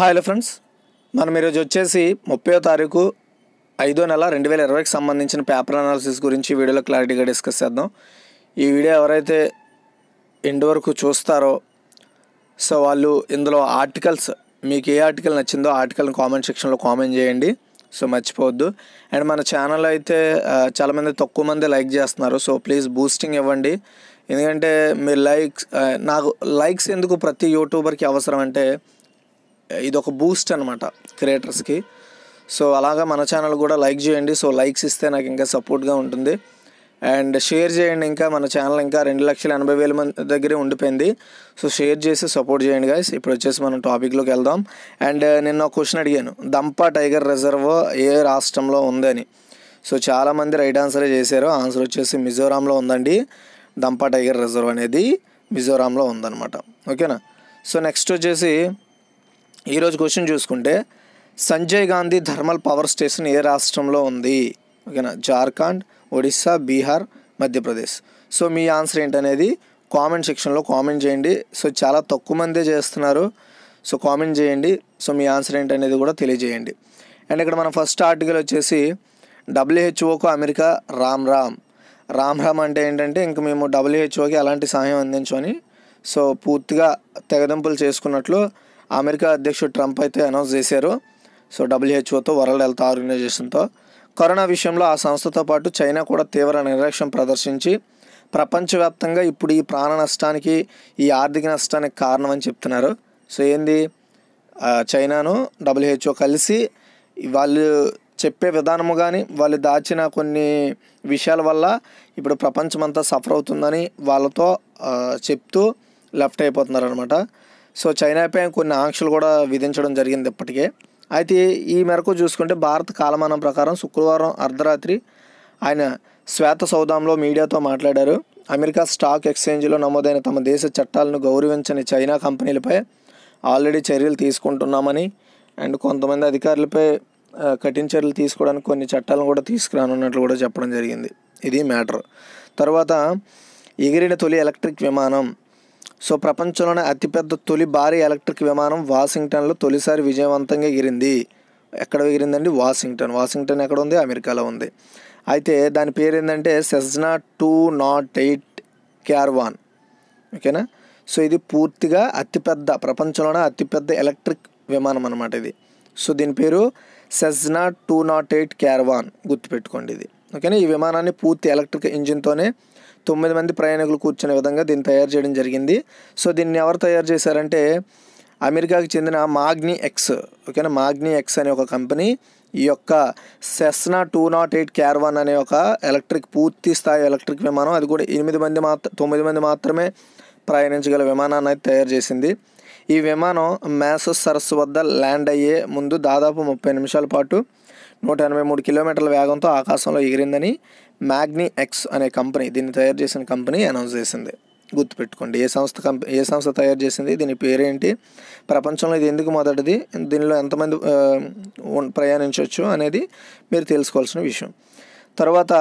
hello friends మనం ఈరోజు వచ్చేసి ముప్పయో తారీఖు ఐదో నెల రెండు వేల ఇరవైకి సంబంధించిన పేపర్ అనాలిసిస్ గురించి వీడియోలో క్లారిటీగా డిస్కస్ చేద్దాం ఈ వీడియో ఎవరైతే ఎండ్ వరకు చూస్తారో సో వాళ్ళు ఇందులో ఆర్టికల్స్ మీకు ఏ ఆర్టికల్ నచ్చిందో ఆర్టికల్ని కామెంట్ సెక్షన్లో కామెంట్ చేయండి సో మర్చిపోవద్దు అండ్ మన ఛానల్ అయితే చాలామంది తక్కువ మంది లైక్ చేస్తున్నారు సో ప్లీజ్ బూస్టింగ్ ఇవ్వండి ఎందుకంటే మీరు లైక్స్ నాకు లైక్స్ ఎందుకు ప్రతి యూట్యూబర్కి అవసరం అంటే ఇది ఒక బూస్ట్ అనమాట క్రియేటర్స్కి సో అలాగా మన ఛానల్ కూడా లైక్ చేయండి సో లైక్స్ ఇస్తే నాకు ఇంకా సపోర్ట్గా ఉంటుంది అండ్ షేర్ చేయండి ఇంకా మన ఛానల్ ఇంకా రెండు లక్షల ఎనభై వేల మంది దగ్గరే ఉండిపోయింది సో షేర్ చేసి సపోర్ట్ చేయండి గాయస్ ఇప్పుడు వచ్చేసి మనం టాపిక్లోకి వెళ్దాం అండ్ uh, నిన్న ఒక క్వశ్చన్ అడిగాను దంపా టైగర్ రిజర్వ్ ఏ రాష్ట్రంలో ఉందని సో చాలామంది రైట్ ఆన్సరే చేశారు ఆన్సర్ వచ్చేసి మిజోరాంలో ఉందండి దంపా టైగర్ రిజర్వ్ అనేది మిజోరాంలో ఉందన్నమాట ఓకేనా సో నెక్స్ట్ వచ్చేసి ఈరోజు క్వశ్చన్ చూసుకుంటే Sanjay Gandhi thermal power station ఏ రాష్ట్రంలో ఉంది ఓకేనా జార్ఖండ్ ఒడిస్సా బీహార్ మధ్యప్రదేశ్ సో మీ ఆన్సర్ ఏంటనేది కామెంట్ సెక్షన్లో కామెంట్ చేయండి సో చాలా తక్కువ మందే చేస్తున్నారు సో కామెంట్ చేయండి సో మీ ఆన్సర్ ఏంటనేది కూడా తెలియజేయండి అండ్ ఇక్కడ మన ఫస్ట్ ఆర్టికల్ వచ్చేసి డబ్ల్యూహెచ్ఓకు అమెరికా రామ్ రామ్ రామ్ రామ్ అంటే ఏంటంటే ఇంక మేము డబ్ల్యూహెచ్ఓకి అలాంటి సహాయం అందించమని సో పూర్తిగా తెగదింపులు చేసుకున్నట్లు అమెరికా అధ్యక్షుడు ట్రంప్ అయితే అనౌన్స్ చేశారు సో డబ్ల్యూహెచ్ఓతో వరల్డ్ హెల్త్ ఆర్గనైజేషన్తో కరోనా విషయంలో ఆ సంస్థతో పాటు చైనా కూడా తీవ్ర నిర్లక్ష్యం ప్రదర్శించి ప్రపంచవ్యాప్తంగా ఇప్పుడు ఈ ప్రాణ నష్టానికి ఈ ఆర్థిక నష్టానికి కారణం అని చెప్తున్నారు సో ఏంది చైనాను డబ్ల్యూహెచ్ఓ కలిసి వాళ్ళు చెప్పే విధానము కానీ వాళ్ళు దాచిన కొన్ని విషయాల వల్ల ఇప్పుడు ప్రపంచమంతా సఫర్ అవుతుందని వాళ్ళతో చెప్తూ లెఫ్ట్ అయిపోతున్నారు అనమాట సో చైనాపై కొన్ని ఆంక్షలు కూడా విధించడం జరిగింది ఇప్పటికే అయితే ఈ మేరకు చూసుకుంటే భారత కాలమానం ప్రకారం శుక్రవారం అర్ధరాత్రి ఆయన శ్వేత సౌదాంలో మీడియాతో మాట్లాడారు అమెరికా స్టాక్ ఎక్స్చేంజ్లో నమోదైన తమ దేశ చట్టాలను గౌరవించని చైనా కంపెనీలపై ఆల్రెడీ చర్యలు తీసుకుంటున్నామని అండ్ కొంతమంది అధికారులపై కఠిన చర్యలు తీసుకోవడానికి కొన్ని చట్టాలను కూడా తీసుకురానున్నట్లు కూడా చెప్పడం జరిగింది ఇది మ్యాటర్ తర్వాత ఎగిరిన తొలి ఎలక్ట్రిక్ విమానం సో ప్రపంచంలోనే అతిపెద్ద తొలి భారీ ఎలక్ట్రిక్ విమానం వాషింగ్టన్లో తొలిసారి విజయవంతంగా ఎగిరింది ఎక్కడ ఎగిరిందండి వాషింగ్టన్ వాషింగ్టన్ ఎక్కడ ఉంది అమెరికాలో ఉంది అయితే దాని పేరు ఏంటంటే Cessna two nought eight caravan ఓకేనా సో ఇది పూర్తిగా అతిపెద్ద ప్రపంచంలోనే అతిపెద్ద ఎలక్ట్రిక్ విమానం అనమాట ఇది సో దీని పేరు Cessna two nought eight caravan గుర్తుపెట్టుకోండి ఇది ఓకేనా ఈ విమానాన్ని పూర్తి ఎలక్ట్రిక్ ఇంజిన్తోనే తొమ్మిది మంది ప్రయాణికులు కూర్చునే విధంగా దీన్ని తయారు చేయడం జరిగింది సో దీన్ని ఎవరు తయారు చేశారంటే అమెరికాకి చెందిన మాగ్ని ఎక్స్ ఓకేనా మాగ్ని ఎక్స్ అనే ఒక కంపెనీ ఈ యొక్క Cessna two nought eight one అనే ఒక ఎలక్ట్రిక్ పూర్తి స్థాయి ఎలక్ట్రిక్ విమానం అది కూడా ఎనిమిది మంది మాత్ర తొమ్మిది మంది మాత్రమే ప్రయాణించగల విమానాన్ని అయితే తయారు చేసింది ఈ విమానం మ్యాసస్ సరస్సు వద్ద ల్యాండ్ అయ్యే ముందు దాదాపు ముప్పై నిమిషాల పాటు నూట ఎనభై మూడు కిలోమీటర్ల వేగంతో ఆకాశంలో ఎగిరిందని మ్యాగ్నీ ఎక్స్ అనే కంపెనీ దీన్ని తయారు చేసిన కంపెనీ అనౌన్స్ చేసింది గుర్తుపెట్టుకోండి ఏ సంస్థ కంపె ఏ సంస్థ తయారు చేసింది దీని పేరేంటి ప్రపంచంలో ఇది ఎందుకు మొదటిది దీనిలో ఎంతమంది ప్రయాణించవచ్చు అనేది మీరు తెలుసుకోవాల్సిన విషయం తర్వాత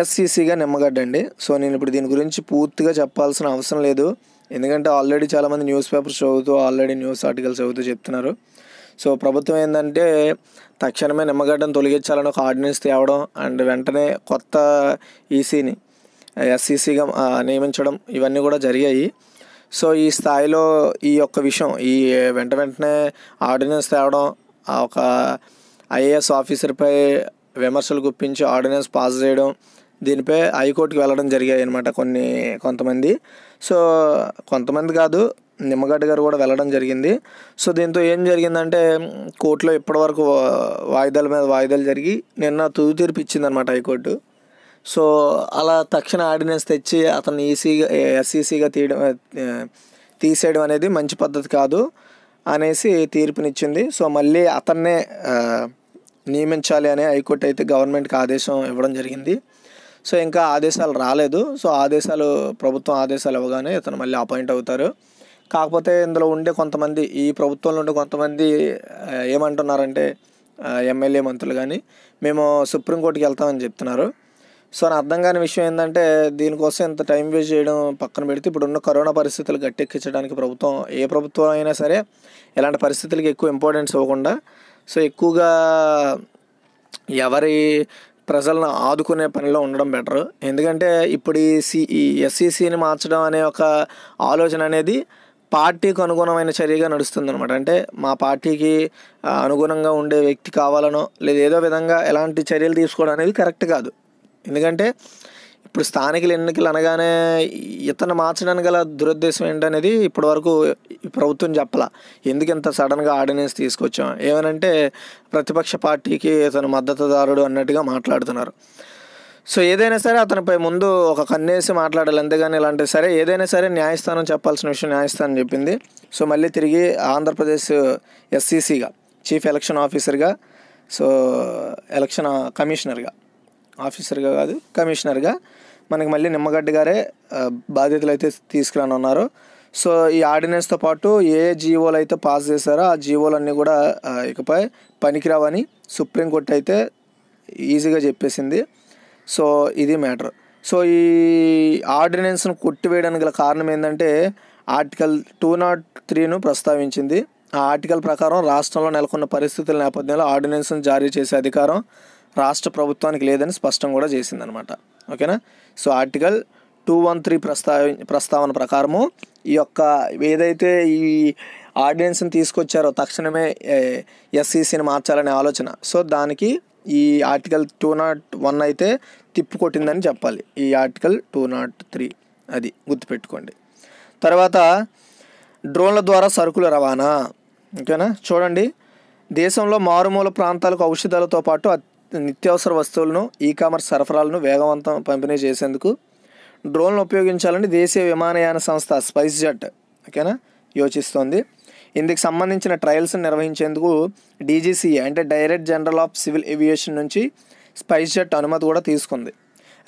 ఎస్సీసీగా నిమ్మగడ్డండి సో నేను ఇప్పుడు దీని గురించి పూర్తిగా చెప్పాల్సిన అవసరం లేదు ఎందుకంటే ఆల్రెడీ చాలామంది న్యూస్ పేపర్స్ చదువుతూ ఆల్రెడీ న్యూస్ ఆర్టికల్స్ చదువుతూ చెప్తున్నారు సో ప్రభుత్వం ఏంటంటే తక్షణమే నిమ్మగడ్డను తొలగించాలని ఒక ఆర్డినెన్స్ తేవడం అండ్ వెంటనే కొత్త ఈసీని ఎస్సీసీగా నియమించడం ఇవన్నీ కూడా జరిగాయి సో ఈ స్థాయిలో ఈ యొక్క విషయం ఈ వెంట వెంటనే ఆర్డినెన్స్ తేవడం ఒక ఐఏఎస్ ఆఫీసర్పై విమర్శలు గుప్పించి ఆర్డినెన్స్ పాస్ చేయడం దీనిపై హైకోర్టుకి వెళ్ళడం జరిగాయి అనమాట కొన్ని కొంతమంది సో కొంతమంది కాదు నిమ్మగడ్డ గారు కూడా వెళ్ళడం జరిగింది సో దీంతో ఏం జరిగిందంటే కోర్టులో ఇప్పటివరకు వాయిదాల మీద వాయిదాలు జరిగి నిన్న తుది తీర్పు ఇచ్చిందనమాట హైకోర్టు సో అలా తక్షణ ఆర్డినెన్స్ తెచ్చి అతను ఈసీగా ఎస్ఈసీగా తీయడం తీసేయడం అనేది మంచి పద్ధతి కాదు అనేసి తీర్పునిచ్చింది సో మళ్ళీ అతన్నే నియమించాలి అనే హైకోర్టు అయితే గవర్నమెంట్కి ఆదేశం ఇవ్వడం జరిగింది సో ఇంకా ఆదేశాలు రాలేదు సో ఆదేశాలు ప్రభుత్వం ఆదేశాలు ఇవ్వగానే ఇతను మళ్ళీ అపాయింట్ అవుతారు కాకపోతే ఇందులో ఉండే కొంతమంది ఈ ప్రభుత్వంలో ఉండే కొంతమంది ఏమంటున్నారంటే ఎమ్మెల్యే మంత్రులు కానీ మేము సుప్రీంకోర్టుకి వెళ్తామని చెప్తున్నారు సో నా అర్థం కాని విషయం ఏంటంటే దీనికోసం ఇంత టైం వేస్ట్ చేయడం పక్కన పెడితే ఇప్పుడున్న కరోనా పరిస్థితులు గట్టెక్కించడానికి ప్రభుత్వం ఏ ప్రభుత్వం అయినా సరే ఇలాంటి పరిస్థితులకి ఎక్కువ ఇంపార్టెన్స్ ఇవ్వకుండా సో ఎక్కువగా ఎవరి ప్రజలను ఆదుకునే పనిలో ఉండడం బెటర్ ఎందుకంటే ఇప్పుడు ఈ సి ఈ ఎస్సీసీని మార్చడం అనే ఒక ఆలోచన అనేది పార్టీకి అనుగుణమైన చర్యగా అనమాట అంటే మా పార్టీకి అనుగుణంగా ఉండే వ్యక్తి కావాలనో లేదా ఏదో విధంగా ఎలాంటి చర్యలు తీసుకోవడం అనేది కరెక్ట్ కాదు ఎందుకంటే ఇప్పుడు స్థానికులు ఎన్నికలు అనగానే ఇతను మార్చడానికి గల దురుద్దేశం ఏంటనేది ఇప్పటివరకు ప్రభుత్వం చెప్పలా ఎందుకు ఇంత సడన్గా ఆర్డినెన్స్ తీసుకొచ్చాం ఏమనంటే ప్రతిపక్ష పార్టీకి ఇతను మద్దతుదారుడు అన్నట్టుగా మాట్లాడుతున్నారు సో ఏదైనా సరే అతనిపై ముందు ఒక కన్నేసి మాట్లాడాలి అంతేగాని ఇలాంటి సరే ఏదైనా సరే న్యాయస్థానం చెప్పాల్సిన విషయం న్యాయస్థానం చెప్పింది సో మళ్ళీ తిరిగి ఆంధ్రప్రదేశ్ ఎస్సీసీగా చీఫ్ ఎలక్షన్ ఆఫీసర్గా సో ఎలక్షన్ కమిషనర్గా ఆఫీసర్గా కాదు కమిషనర్గా మనకి మళ్ళీ నిమ్మగడ్డ గారే బాధ్యతలు అయితే తీసుకురానున్నారు సో ఈ ఆర్డినెన్స్తో పాటు ఏ జీవోలు అయితే పాస్ చేశారో ఆ జీవోలన్నీ కూడా ఇకపై పనికిరావని సుప్రీంకోర్టు అయితే ఈజీగా చెప్పేసింది సో ఇది మ్యాటర్ సో ఈ ఆర్డినెన్స్ను కొట్టివేయడానికి గల కారణం ఏంటంటే ఆర్టికల్ టూ నాట్ త్రీను ప్రస్తావించింది ఆ ఆర్టికల్ ప్రకారం రాష్ట్రంలో నెలకొన్న పరిస్థితుల నేపథ్యంలో ఆర్డినెన్స్ను జారీ చేసే అధికారం రాష్ట్ర ప్రభుత్వానికి లేదని స్పష్టం కూడా చేసిందనమాట ఓకేనా so article two one three ప్రస్తావ ప్రస్తావన ప్రకారము ఈ యొక్క ఏదైతే ఈ ఆర్డినెన్స్ని తీసుకొచ్చారో తక్షణమే ఎస్సీసీని మార్చాలనే ఆలోచన సో దానికి ఈ ఆర్టికల్ టూ నాట్ వన్ అయితే కొట్టిందని చెప్పాలి ఈ ఆర్టికల్ టూ నాట్ త్రీ అది గుర్తుపెట్టుకోండి తర్వాత డ్రోన్ల ద్వారా సరుకుల రవాణా ఓకేనా చూడండి దేశంలో మారుమూల ప్రాంతాలకు ఔషధాలతో పాటు నిత్యావసర వస్తువులను ఈ కామర్స్ సరఫరాలను వేగవంతం పంపిణీ చేసేందుకు డ్రోన్లు ఉపయోగించాలని దేశీయ విమానయాన సంస్థ స్పైస్ జెట్ ఓకేనా యోచిస్తోంది ఇందుకు సంబంధించిన ట్రయల్స్ నిర్వహించేందుకు డీజీసీఏ అంటే direct general of civil aviation నుంచి స్పైస్ జెట్ అనుమతి కూడా తీసుకుంది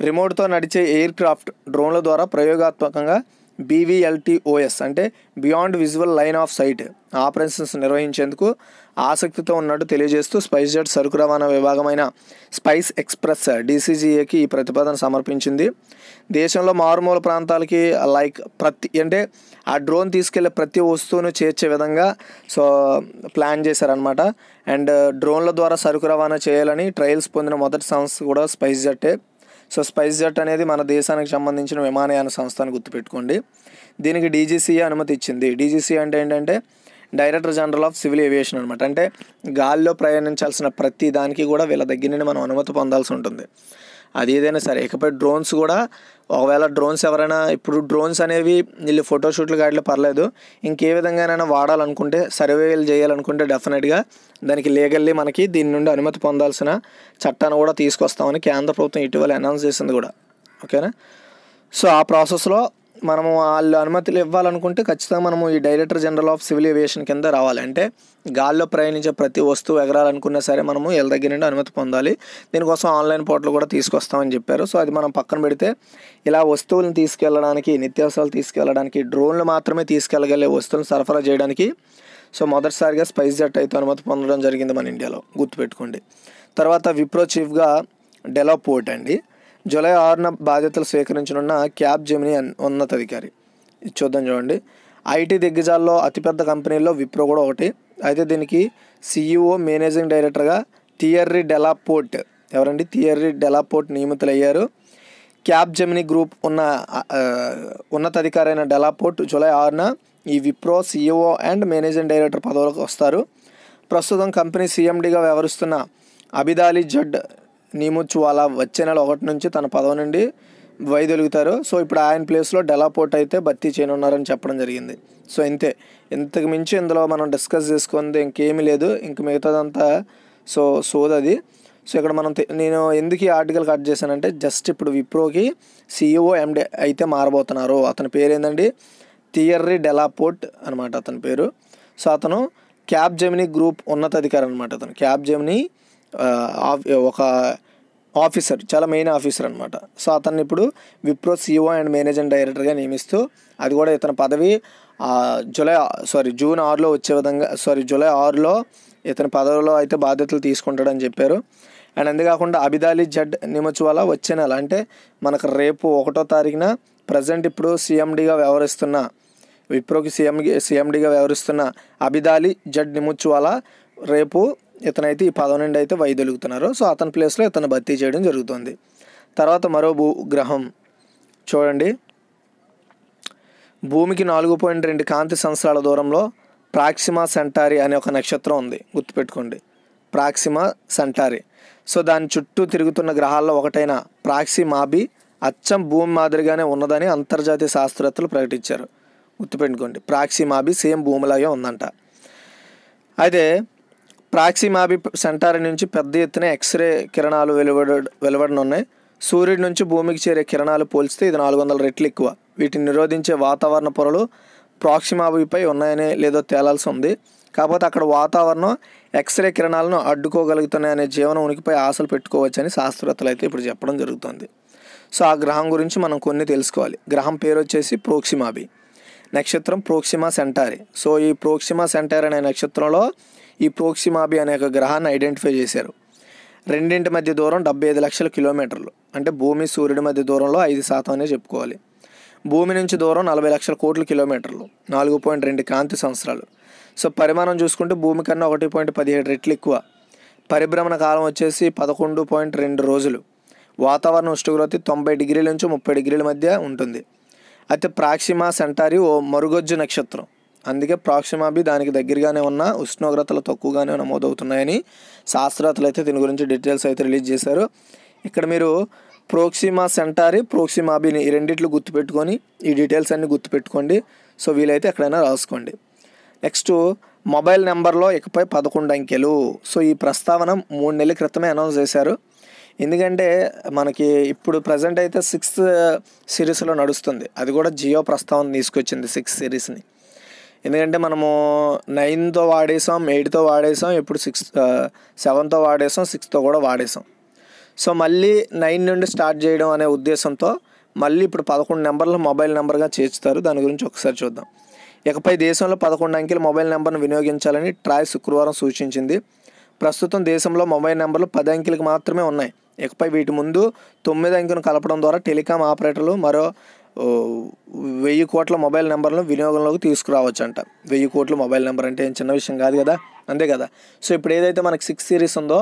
రిమోట్తో నడిచే ఎయిర్ క్రాఫ్ట్ డ్రోన్ల ద్వారా ప్రయోగాత్మకంగా బీవీఎల్టీఓఎస్ అంటే beyond visual line of sight operations నిర్వహించేందుకు ఆసక్తితో ఉన్నట్టు తెలియజేస్తూ స్పైస్ జెట్ సరుకు రవాణా విభాగమైన స్పైస్ ఎక్స్ప్రెస్ డీసీజీఏకి ఈ ప్రతిపాదన సమర్పించింది దేశంలో మారుమూల ప్రాంతాలకి లైక్ ప్రతి అంటే ఆ డ్రోన్ తీసుకెళ్లే ప్రతి వస్తువును చేర్చే విధంగా సో ప్లాన్ చేశారనమాట అండ్ డ్రోన్ల ద్వారా సరుకు రవాణా చేయాలని ట్రయల్స్ పొందిన మొదటి సంస్థ కూడా స్పైస్ జెట్టే సో స్పైస్ జెట్ అనేది మన దేశానికి సంబంధించిన విమానయాన సంస్థ అని గుర్తుపెట్టుకోండి దీనికి డీజీసీఏ అనుమతి ఇచ్చింది డీజీసీ అంటే ఏంటంటే director general of civil aviation అనమాట అంటే గాల్లో ప్రయాణించాల్సిన ప్రతి దానికి కూడా వీళ్ళ దగ్గర మనం అనుమతి పొందాల్సి ఉంటుంది అది ఏదైనా సరే ఇకపై డ్రోన్స్ కూడా ఒకవేళ డ్రోన్స్ ఎవరైనా ఇప్పుడు డ్రోన్స్ అనేవి వీళ్ళు ఫోటోషూట్లు కావట్లే పర్లేదు ఇంకే విధంగానైనా వాడాలనుకుంటే సర్వేలు చేయాలనుకుంటే డెఫినెట్గా దానికి లీగల్లీ మనకి దీని నుండి అనుమతి పొందాల్సిన చట్టాన్ని కూడా తీసుకొస్తామని కేంద్ర ప్రభుత్వం ఇటీవల అనౌన్స్ చేసింది కూడా ఓకేనా సో ఆ ప్రాసెస్లో మనము వాళ్ళు అనుమతులు ఇవ్వాలనుకుంటే ఖచ్చితంగా మనము ఈ director general of civil aviation కింద రావాలి అంటే గాల్లో ప్రయాణించే ప్రతి వస్తువు ఎగరాలనుకున్నా సరే మనము వీళ్ళ దగ్గర నుండి అనుమతి పొందాలి దీనికోసం ఆన్లైన్ పోర్టల్ కూడా తీసుకొస్తామని చెప్పారు సో అది మనం పక్కన పెడితే ఇలా వస్తువులను తీసుకెళ్ళడానికి నిత్యావసరాలు తీసుకెళ్ళడానికి డ్రోన్లు మాత్రమే తీసుకెళ్ళగలిగే వస్తువులను సరఫరా చేయడానికి సో మొదటిసారిగా స్పైస్ జెట్ అయితే అనుమతి పొందడం జరిగింది మన ఇండియాలో గుర్తుపెట్టుకోండి తర్వాత విప్రో చీఫ్గా డెలో పోర్ట్ అండి జూలై ఆరున బాధ్యతలు స్వీకరించనున్న క్యాబ్ జెమిని ఉన్నతాధికారి ఇది చూద్దాం చూడండి ఐటీ దిగ్గజాల్లో అతిపెద్ద కంపెనీల్లో విప్రో కూడా ఒకటి అయితే దీనికి సీఈఓ మేనేజింగ్ డైరెక్టర్గా థియర్రీ డెలాపోర్ట్ ఎవరండి థియర్రీ డెలాపోర్ట్ నియమితులయ్యారు క్యాబ్ జెమిని గ్రూప్ ఉన్న ఉన్నతాధికారైన డెలాపోర్ట్ జూలై ఆరున ఈ Wipro CEO and managing director పదవులకు వస్తారు ప్రస్తుతం కంపెనీ సిఎండిగా వ్యవహరిస్తున్న అబిదాలి జడ్ నియమొచ్చు అలా వచ్చే నెల ఒకటి నుంచి తన పదవి నుండి వైదొలుగుతారు సో ఇప్పుడు ఆయన ప్లేస్లో డెలాపోర్ట్ అయితే భర్తీ చేయనున్నారని చెప్పడం జరిగింది సో ఇంతే ఇంతకు మించి ఇందులో మనం డిస్కస్ చేసుకుంది ఇంకేమీ లేదు ఇంక మిగతాదంతా సో సోదది సో ఇక్కడ మనం నేను ఎందుకు ఈ ఆర్టికల్ కట్ చేశానంటే జస్ట్ ఇప్పుడు విప్రోకి సీఈఓ ఎండి అయితే మారబోతున్నారు అతని పేరు ఏంటండి థియర్రీ డెలాపోర్ట్ అనమాట అతని పేరు సో అతను క్యాబ్ జెమినీ గ్రూప్ ఉన్నతాధికారి అనమాట అతను క్యాబ్ జెమినీ ఒక ఆఫీసర్ చాలా మెయిన్ ఆఫీసర్ అనమాట సో అతన్ని ఇప్పుడు విప్రో సిఇఓ అండ్ మేనేజింగ్ డైరెక్టర్గా నియమిస్తూ అది కూడా ఇతని పదవి జూలై సారీ జూన్ ఆరులో వచ్చే విధంగా సారీ జూలై ఆరులో ఇతని పదవిలో అయితే బాధ్యతలు తీసుకుంటాడని చెప్పారు అండ్ అంతేకాకుండా అబిదాలి జడ్ వల్ల వచ్చే నెల అంటే మనకు రేపు ఒకటో తారీఖున ప్రజెంట్ ఇప్పుడు సీఎండీగా వ్యవహరిస్తున్న విప్రోకి సీఎం సీఎండీగా వ్యవహరిస్తున్న అబిదాలి జడ్ వల్ల రేపు ఇతనైతే ఈ పదవి నుండి అయితే వైదొలుగుతున్నారు సో అతని ప్లేస్లో ఇతను భర్తీ చేయడం జరుగుతుంది తర్వాత మరో భూ గ్రహం చూడండి భూమికి నాలుగు పాయింట్ రెండు కాంతి సంవత్సరాల దూరంలో ప్రాక్సిమా సెంటారి అనే ఒక నక్షత్రం ఉంది గుర్తుపెట్టుకోండి ప్రాక్సిమా సెంటారి సో దాని చుట్టూ తిరుగుతున్న గ్రహాల్లో ఒకటైన ప్రాక్సిమాబి అచ్చం భూమి మాదిరిగానే ఉన్నదని అంతర్జాతీయ శాస్త్రవేత్తలు ప్రకటించారు గుర్తుపెట్టుకోండి ప్రాక్సిమాబి సేమ్ భూమిలాగే ఉందంట అయితే ప్రాక్సిమాబి సెంటార్ నుంచి పెద్ద ఎత్తున ఎక్స్రే కిరణాలు వెలువడ వెలువడనున్నాయి సూర్యుడి నుంచి భూమికి చేరే కిరణాలు పోల్చితే ఇది నాలుగు వందల రెట్లు ఎక్కువ వీటిని నిరోధించే వాతావరణ పొరలు ప్రాక్సిమాబిపై ఉన్నాయని లేదో తేలాల్సి ఉంది కాకపోతే అక్కడ వాతావరణం ఎక్స్రే కిరణాలను అడ్డుకోగలుగుతున్నాయనే జీవన ఉనికిపై ఆశలు పెట్టుకోవచ్చని శాస్త్రవేత్తలు అయితే ఇప్పుడు చెప్పడం జరుగుతుంది సో ఆ గ్రహం గురించి మనం కొన్ని తెలుసుకోవాలి గ్రహం పేరు వచ్చేసి ప్రోక్సిమాబి నక్షత్రం ప్రోక్సిమా సెంటారి సో ఈ ప్రోక్సిమా సెంటార్ అనే నక్షత్రంలో ఈ ప్రోక్సిమాబి అనే ఒక గ్రహాన్ని ఐడెంటిఫై చేశారు రెండింటి మధ్య దూరం డెబ్బై ఐదు లక్షల కిలోమీటర్లు అంటే భూమి సూర్యుడి మధ్య దూరంలో ఐదు శాతం అనే చెప్పుకోవాలి భూమి నుంచి దూరం నలభై లక్షల కోట్ల కిలోమీటర్లు నాలుగు పాయింట్ రెండు కాంతి సంవత్సరాలు సో పరిమాణం చూసుకుంటే భూమి కన్నా ఒకటి పాయింట్ పదిహేడు రెట్లు ఎక్కువ పరిభ్రమణ కాలం వచ్చేసి పదకొండు పాయింట్ రెండు రోజులు వాతావరణ ఉష్ణోగ్రత తొంభై డిగ్రీల నుంచి ముప్పై డిగ్రీల మధ్య ఉంటుంది అయితే ప్రాక్సిమా సెంటారి ఓ మరుగొజ్జు నక్షత్రం అందుకే ప్రాక్షిమాభి దానికి దగ్గరగానే ఉన్న ఉష్ణోగ్రతలు తక్కువగానే నమోదవుతున్నాయని శాస్త్రవేత్తలు అయితే దీని గురించి డీటెయిల్స్ అయితే రిలీజ్ చేశారు ఇక్కడ మీరు ప్రోక్సిమా సెంటారీ ప్రోక్సిమాబిని ఈ రెండిట్లు గుర్తుపెట్టుకొని ఈ డీటెయిల్స్ అన్నీ గుర్తుపెట్టుకోండి సో వీలైతే ఎక్కడైనా రాసుకోండి నెక్స్ట్ మొబైల్ నెంబర్లో ఇకపై పదకొండు అంకెలు సో ఈ ప్రస్తావన మూడు నెలల క్రితమే అనౌన్స్ చేశారు ఎందుకంటే మనకి ఇప్పుడు ప్రజెంట్ అయితే సిక్స్త్ సిరీస్లో నడుస్తుంది అది కూడా జియో ప్రస్తావన తీసుకొచ్చింది సిక్స్త్ సిరీస్ని ఎందుకంటే మనము నైన్తో వాడేసాం ఎయిట్తో వాడేసాం ఇప్పుడు సిక్స్ సెవెన్తో వాడేసాం సిక్స్తో కూడా వాడేసాం సో మళ్ళీ నైన్ నుండి స్టార్ట్ చేయడం అనే ఉద్దేశంతో మళ్ళీ ఇప్పుడు పదకొండు నెంబర్లు మొబైల్ నెంబర్గా చేర్చుతారు దాని గురించి ఒకసారి చూద్దాం ఇకపై దేశంలో పదకొండు అంకెల మొబైల్ నెంబర్ను వినియోగించాలని ట్రాయ్ శుక్రవారం సూచించింది ప్రస్తుతం దేశంలో మొబైల్ నెంబర్లు పది అంకెలకు మాత్రమే ఉన్నాయి ఇకపై వీటి ముందు తొమ్మిది అంకెను కలపడం ద్వారా టెలికాం ఆపరేటర్లు మరో వెయ్యి కోట్ల మొబైల్ నెంబర్లను వినియోగంలోకి తీసుకురావచ్చంట వెయ్యి కోట్ల మొబైల్ నెంబర్ అంటే ఏం చిన్న విషయం కాదు కదా అంతే కదా సో ఇప్పుడు ఏదైతే మనకి సిక్స్ సిరీస్ ఉందో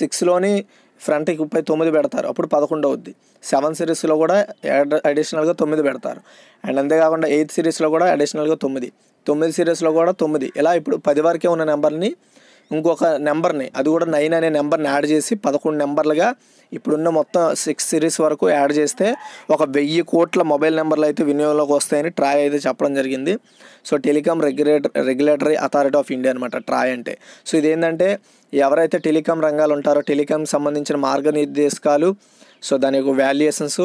సిక్స్లోని ఫ్రంట్కి ముప్పై తొమ్మిది పెడతారు అప్పుడు పదకొండు అవుద్ది సెవెన్ సిరీస్లో కూడా అడిషనల్గా తొమ్మిది పెడతారు అండ్ అంతేకాకుండా ఎయిత్ సిరీస్లో కూడా అడిషనల్గా తొమ్మిది తొమ్మిది సిరీస్లో కూడా తొమ్మిది ఇలా ఇప్పుడు పది వరకే ఉన్న నెంబర్ని ఇంకొక నెంబర్ని అది కూడా నైన్ అనే నెంబర్ని యాడ్ చేసి పదకొండు నెంబర్లుగా ఇప్పుడున్న మొత్తం సిక్స్ సిరీస్ వరకు యాడ్ చేస్తే ఒక వెయ్యి కోట్ల మొబైల్ నెంబర్లు అయితే వినియోగంలోకి వస్తాయని ట్రాయ్ అయితే చెప్పడం జరిగింది so telecom regulator regulatory authority of India అనమాట ట్రాయ్ అంటే సో ఇదేంటంటే ఎవరైతే టెలికామ్ రంగాలు ఉంటారో టెలికాం సంబంధించిన మార్గనిర్దేశకాలు సో దాని యొక్క వాల్యుయేషన్స్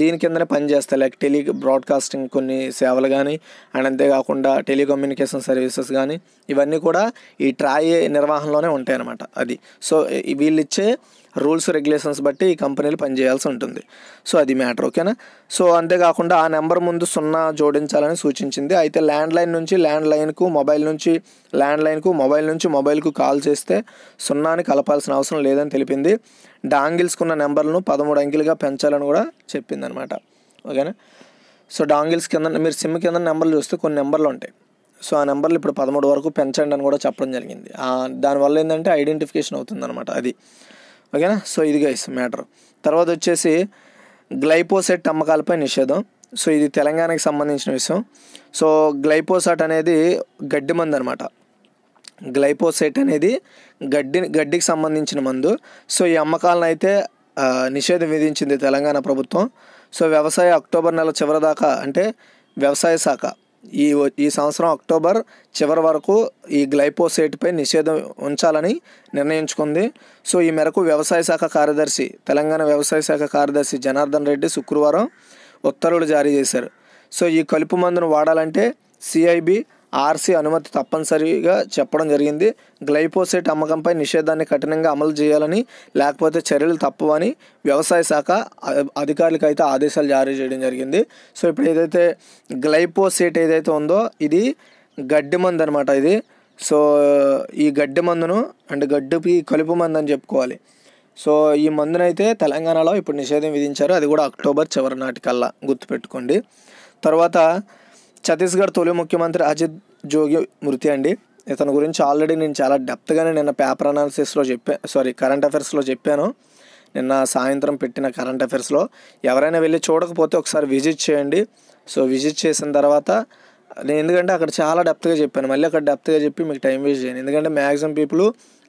దీని కిందనే పనిచేస్తాయి లైక్ టెలి బ్రాడ్కాస్టింగ్ కొన్ని సేవలు కానీ అండ్ అంతేకాకుండా టెలికమ్యూనికేషన్ సర్వీసెస్ కానీ ఇవన్నీ కూడా ఈ ట్రాయ్ నిర్వహణలోనే ఉంటాయి అనమాట అది సో వీళ్ళు ఇచ్చే రూల్స్ రెగ్యులేషన్స్ బట్టి ఈ కంపెనీలు పనిచేయాల్సి ఉంటుంది సో అది మ్యాటర్ ఓకేనా సో అంతేకాకుండా ఆ నెంబర్ ముందు సున్నా జోడించాలని సూచించింది అయితే ల్యాండ్ లైన్ నుంచి ల్యాండ్ లైన్కు మొబైల్ నుంచి ల్యాండ్ లైన్కు మొబైల్ నుంచి మొబైల్కు కాల్ చేస్తే సున్నాని కలపాల్సిన అవసరం లేదని తెలిపింది డాంగిల్స్కున్న నెంబర్లను పదమూడు అంకెలుగా పెంచాలని కూడా చెప్పింది అనమాట ఓకేనా సో డాంగిల్స్ కింద మీరు సిమ్ కింద నెంబర్లు చూస్తే కొన్ని నెంబర్లు ఉంటాయి సో ఆ నెంబర్లు ఇప్పుడు పదమూడు వరకు పెంచండి అని కూడా చెప్పడం జరిగింది దానివల్ల ఏంటంటే ఐడెంటిఫికేషన్ అవుతుంది అనమాట అది ఓకేనా సో ఇది గైస్ మ్యాటర్ తర్వాత వచ్చేసి గ్లైపోసెట్ అమ్మకాలపై నిషేధం సో ఇది తెలంగాణకి సంబంధించిన విషయం సో గ్లైపోసాట్ అనేది గడ్డి మందు అనమాట గ్లైపోసెట్ అనేది గడ్డి గడ్డికి సంబంధించిన మందు సో ఈ అమ్మకాలను అయితే నిషేధం విధించింది తెలంగాణ ప్రభుత్వం సో వ్యవసాయ అక్టోబర్ నెల చివరిదాకా అంటే వ్యవసాయ శాఖ ఈ ఈ సంవత్సరం అక్టోబర్ చివరి వరకు ఈ గ్లైపోసేట్పై నిషేధం ఉంచాలని నిర్ణయించుకుంది సో ఈ మేరకు వ్యవసాయ శాఖ కార్యదర్శి తెలంగాణ వ్యవసాయ శాఖ కార్యదర్శి జనార్దన్ రెడ్డి శుక్రవారం ఉత్తర్వులు జారీ చేశారు సో ఈ కలుపు మందును వాడాలంటే సిఐబి ఆర్సీ అనుమతి తప్పనిసరిగా చెప్పడం జరిగింది గ్లైపోసైట్ అమ్మకంపై నిషేధాన్ని కఠినంగా అమలు చేయాలని లేకపోతే చర్యలు తప్పవని వ్యవసాయ శాఖ అధికారులకు అయితే ఆదేశాలు జారీ చేయడం జరిగింది సో ఇప్పుడు ఏదైతే గ్లైపోసైట్ ఏదైతే ఉందో ఇది గడ్డి మందు అనమాట ఇది సో ఈ గడ్డి మందును అంటే గడ్డికి కలుపు మందు అని చెప్పుకోవాలి సో ఈ మందునైతే తెలంగాణలో ఇప్పుడు నిషేధం విధించారు అది కూడా అక్టోబర్ చివరి నాటికల్లా గుర్తుపెట్టుకోండి తర్వాత ఛత్తీస్గఢ్ తొలి ముఖ్యమంత్రి అజిత్ జోగి మృతి అండి ఇతని గురించి ఆల్రెడీ నేను చాలా డెప్త్గానే నిన్న పేపర్ అనాలిసిస్లో చెప్పా సారీ కరెంట్ అఫైర్స్లో చెప్పాను నిన్న సాయంత్రం పెట్టిన కరెంట్ అఫైర్స్లో ఎవరైనా వెళ్ళి చూడకపోతే ఒకసారి విజిట్ చేయండి సో విజిట్ చేసిన తర్వాత నేను ఎందుకంటే అక్కడ చాలా డెప్త్గా చెప్పాను మళ్ళీ అక్కడ డెప్త్గా చెప్పి మీకు టైం వేస్ట్ చేయను ఎందుకంటే మ్యాక్సిమం పీపుల్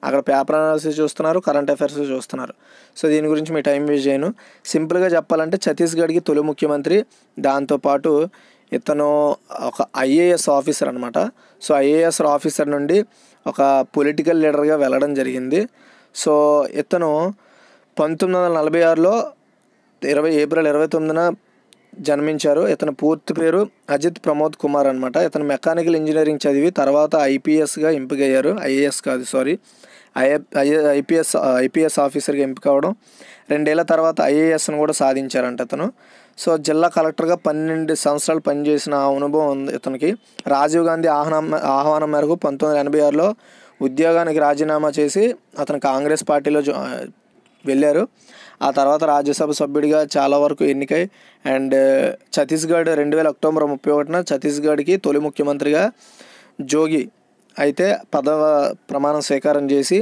అక్కడ పేపర్ అనాలిసిస్ చూస్తున్నారు కరెంట్ అఫైర్స్ చూస్తున్నారు సో దీని గురించి మీ టైం వేస్ట్ చేయను సింపుల్గా చెప్పాలంటే ఛత్తీస్గఢ్కి తొలి ముఖ్యమంత్రి దాంతోపాటు ఇతను ఒక ఐఏఎస్ ఆఫీసర్ అనమాట సో ఐఏఎస్ ఆఫీసర్ నుండి ఒక పొలిటికల్ లీడర్గా వెళ్ళడం జరిగింది సో ఇతను పంతొమ్మిది వందల నలభై ఆరులో ఇరవై ఏప్రిల్ ఇరవై తొమ్మిదిన జన్మించారు ఇతని పూర్తి పేరు అజిత్ ప్రమోద్ కుమార్ అనమాట ఇతను మెకానికల్ ఇంజనీరింగ్ చదివి తర్వాత ఐపీఎస్గా ఎంపికయ్యారు ఐఏఎస్ కాదు సారీ ఐఏ ఐపీఎస్ ఐపీఎస్ ఆఫీసర్గా ఎంపిక అవడం రెండేళ్ల తర్వాత ఐఏఎస్ను కూడా సాధించారంట అతను సో జిల్లా కలెక్టర్గా పన్నెండు సంవత్సరాలు పనిచేసిన అనుభవం ఉంది ఇతనికి రాజీవ్ గాంధీ ఆహ్వానం ఆహ్వానం మేరకు పంతొమ్మిది వందల ఎనభై ఆరులో ఉద్యోగానికి రాజీనామా చేసి అతను కాంగ్రెస్ పార్టీలో వెళ్ళారు ఆ తర్వాత రాజ్యసభ సభ్యుడిగా చాలా వరకు ఎన్నికై అండ్ ఛత్తీస్గఢ్ రెండు వేల అక్టోబర్ ముప్పై ఒకటిన ఛత్తీస్గఢ్కి తొలి ముఖ్యమంత్రిగా జోగి అయితే పదవ ప్రమాణం స్వీకారం చేసి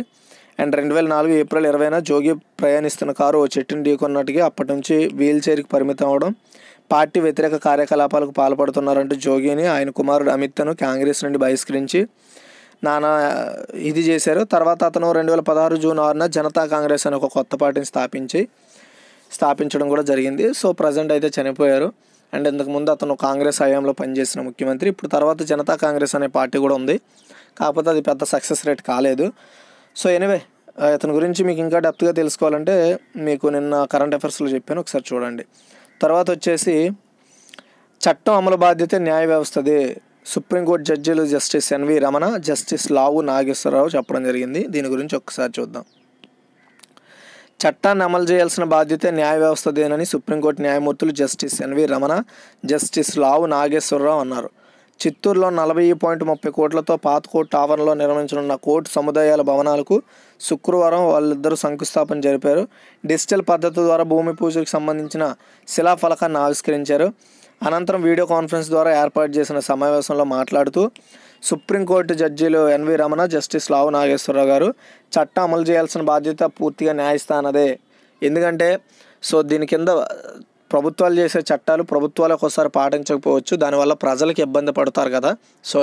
అండ్ రెండు వేల నాలుగు ఏప్రిల్ ఇరవైన జోగి ప్రయాణిస్తున్న కారు ఓ చెట్టుని ఢీకొన్నట్టుగా అప్పటి నుంచి వీల్ చైర్కి పరిమితం అవడం పార్టీ వ్యతిరేక కార్యకలాపాలకు పాల్పడుతున్నారంటూ జోగిని ఆయన కుమారుడు అమిత్ను కాంగ్రెస్ నుండి బహిష్కరించి నానా ఇది చేశారు తర్వాత అతను రెండు వేల పదహారు జూన్ ఆరున జనతా కాంగ్రెస్ అని ఒక కొత్త పార్టీని స్థాపించి స్థాపించడం కూడా జరిగింది సో ప్రజెంట్ అయితే చనిపోయారు అండ్ ఇంతకుముందు అతను కాంగ్రెస్ హయాంలో పనిచేసిన ముఖ్యమంత్రి ఇప్పుడు తర్వాత జనతా కాంగ్రెస్ అనే పార్టీ కూడా ఉంది కాకపోతే అది పెద్ద సక్సెస్ రేట్ కాలేదు సో ఎనీవే అతని గురించి మీకు ఇంకా డెప్త్గా తెలుసుకోవాలంటే మీకు నిన్న కరెంట్ అఫేర్స్లో చెప్పాను ఒకసారి చూడండి తర్వాత వచ్చేసి చట్టం అమలు బాధ్యత న్యాయ వ్యవస్థది సుప్రీంకోర్టు జడ్జీలు జస్టిస్ ఎన్వి రమణ జస్టిస్ లావు నాగేశ్వరరావు చెప్పడం జరిగింది దీని గురించి ఒకసారి చూద్దాం చట్టాన్ని అమలు చేయాల్సిన బాధ్యత న్యాయ వ్యవస్థదేనని సుప్రీంకోర్టు న్యాయమూర్తులు జస్టిస్ ఎన్వి రమణ జస్టిస్ లావు నాగేశ్వరరావు అన్నారు చిత్తూరులో నలభై పాయింట్ ముప్పై కోట్లతో పాత కోర్టు ఆవరణలో నిర్మించనున్న కోర్టు సముదాయాల భవనాలకు శుక్రవారం వాళ్ళిద్దరూ శంకుస్థాపన జరిపారు డిజిటల్ పద్ధతి ద్వారా భూమి పూజకు సంబంధించిన శిలాఫలకాన్ని ఆవిష్కరించారు అనంతరం వీడియో కాన్ఫరెన్స్ ద్వారా ఏర్పాటు చేసిన సమావేశంలో మాట్లాడుతూ సుప్రీంకోర్టు జడ్జీలు ఎన్వి రమణ జస్టిస్ లావు నాగేశ్వరరావు గారు చట్టం అమలు చేయాల్సిన బాధ్యత పూర్తిగా న్యాయస్థానదే ఎందుకంటే సో దీని కింద ప్రభుత్వాలు చేసే చట్టాలు ప్రభుత్వాలు ఒక్కోసారి పాటించకపోవచ్చు దానివల్ల ప్రజలకు ఇబ్బంది పడతారు కదా సో